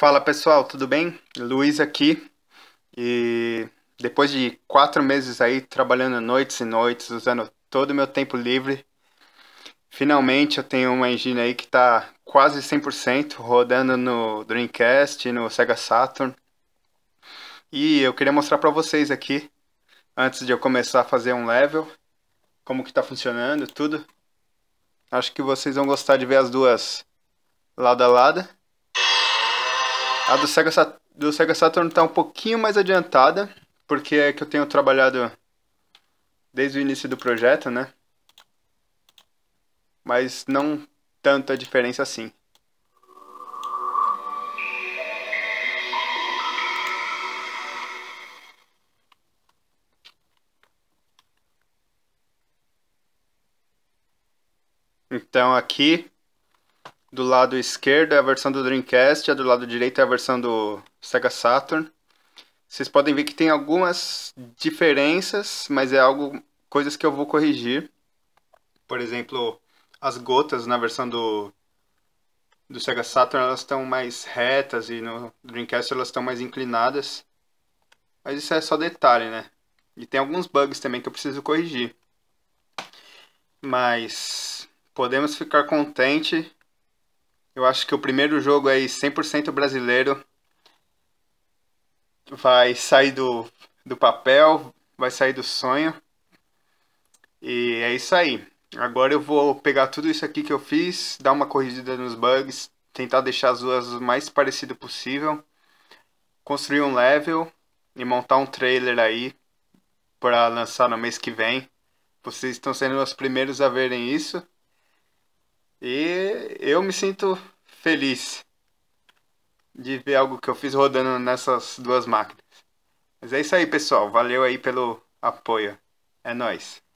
Fala pessoal, tudo bem? Luiz aqui. E depois de quatro meses aí trabalhando noites e noites, usando todo o meu tempo livre, finalmente eu tenho uma engine aí que está quase 100% rodando no Dreamcast, no Sega Saturn. E eu queria mostrar para vocês aqui, antes de eu começar a fazer um level, como que está funcionando tudo. Acho que vocês vão gostar de ver as duas lado a lado. A do Sega, do Sega Saturn tá um pouquinho mais adiantada, porque é que eu tenho trabalhado desde o início do projeto, né? Mas não tanta diferença assim. Então aqui do lado esquerdo é a versão do Dreamcast, a do lado direito é a versão do Sega Saturn. Vocês podem ver que tem algumas diferenças, mas é algo coisas que eu vou corrigir. Por exemplo, as gotas na versão do do Sega Saturn elas estão mais retas e no Dreamcast elas estão mais inclinadas. Mas isso é só detalhe, né? E tem alguns bugs também que eu preciso corrigir. Mas podemos ficar contente eu acho que o primeiro jogo aí 100% brasileiro vai sair do, do papel, vai sair do sonho. E é isso aí. Agora eu vou pegar tudo isso aqui que eu fiz, dar uma corrigida nos bugs, tentar deixar as duas o mais parecido possível, construir um level e montar um trailer aí para lançar no mês que vem. Vocês estão sendo os primeiros a verem isso. E eu me sinto feliz de ver algo que eu fiz rodando nessas duas máquinas. Mas é isso aí, pessoal. Valeu aí pelo apoio. É nós.